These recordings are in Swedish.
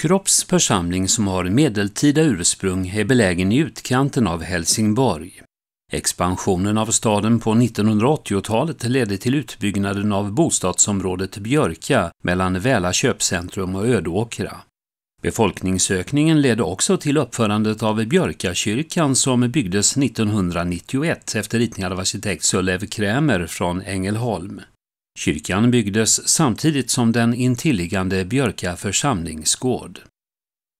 Kropps församling som har medeltida ursprung är belägen i utkanten av Helsingborg. Expansionen av staden på 1980-talet ledde till utbyggnaden av bostadsområdet Björka mellan Väla köpcentrum och Ödåkra. Befolkningsökningen ledde också till uppförandet av Björkakyrkan som byggdes 1991 efter ritningar av arkitekt Söllev Krämer från Ängelholm. Kyrkan byggdes samtidigt som den intilliggande Björka församlingsgård.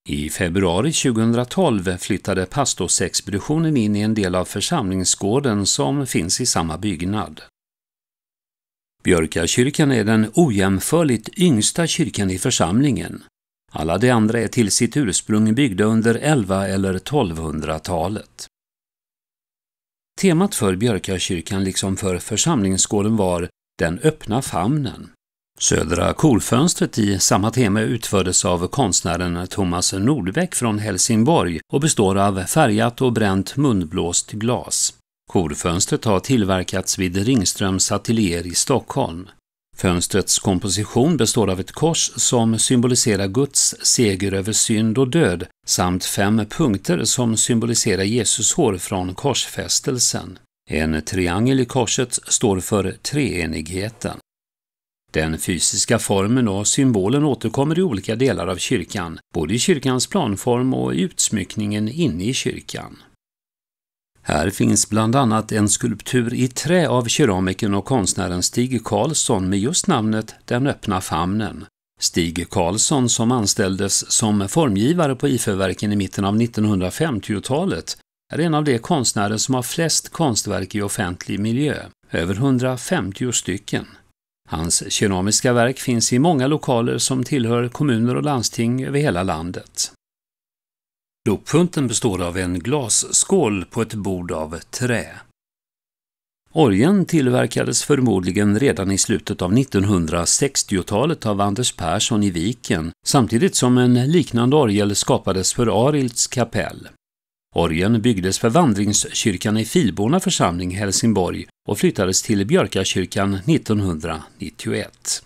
I februari 2012 flyttade pastorsexpeditionen in i en del av församlingsgården som finns i samma byggnad. Björkakyrkan är den ojämförligt yngsta kyrkan i församlingen. Alla de andra är till sitt ursprung byggda under 1100 eller 1200-talet. Temat för Björkakyrkan liksom för församlingsgården var den öppna famnen. Södra kolfönstret i samma tema utfördes av konstnären Thomas Nordbeck från Helsingborg och består av färgat och bränt munblåst glas. Korfönstret har tillverkats vid Ringströms ateljéer i Stockholm. Fönstrets komposition består av ett kors som symboliserar Guds seger över synd och död samt fem punkter som symboliserar Jesus hår från korsfästelsen. En triangel i korset står för treenigheten. Den fysiska formen och symbolen återkommer i olika delar av kyrkan, både i kyrkans planform och i utsmyckningen inne i kyrkan. Här finns bland annat en skulptur i trä av keramikern och konstnären Stig Karlsson med just namnet Den öppna famnen. Stig Karlsson som anställdes som formgivare på IFÖ-verken i mitten av 1950-talet är en av de konstnärer som har flest konstverk i offentlig miljö, över 150 stycken. Hans keramiska verk finns i många lokaler som tillhör kommuner och landsting över hela landet. Dopfunten består av en glasskål på ett bord av trä. Orgen tillverkades förmodligen redan i slutet av 1960-talet av Anders Persson i Viken, samtidigt som en liknande orgel skapades för Arilds kapell. Orgen byggdes för vandringskyrkan i Filborna församling Helsingborg och flyttades till Björkakyrkan 1991.